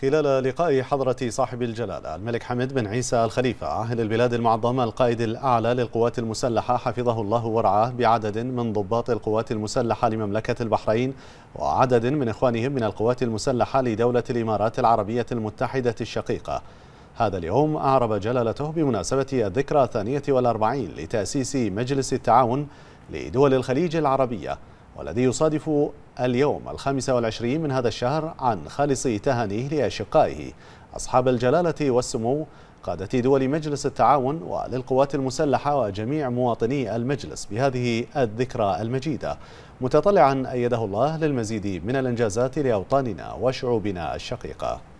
خلال لقاء حضرة صاحب الجلالة الملك حمد بن عيسى الخليفة عاهل البلاد المعظم القائد الأعلى للقوات المسلحة حفظه الله ورعاه بعدد من ضباط القوات المسلحة لمملكة البحرين وعدد من إخوانهم من القوات المسلحة لدولة الإمارات العربية المتحدة الشقيقة هذا اليوم أعرب جلالته بمناسبة الذكرى الثانية والأربعين لتأسيس مجلس التعاون لدول الخليج العربية والذي يصادف اليوم الخامس والعشرين من هذا الشهر عن خالص تهانيه لأشقائه أصحاب الجلالة والسمو قادة دول مجلس التعاون وللقوات المسلحة وجميع مواطني المجلس بهذه الذكرى المجيدة متطلعا أيده الله للمزيد من الإنجازات لأوطاننا وشعوبنا الشقيقة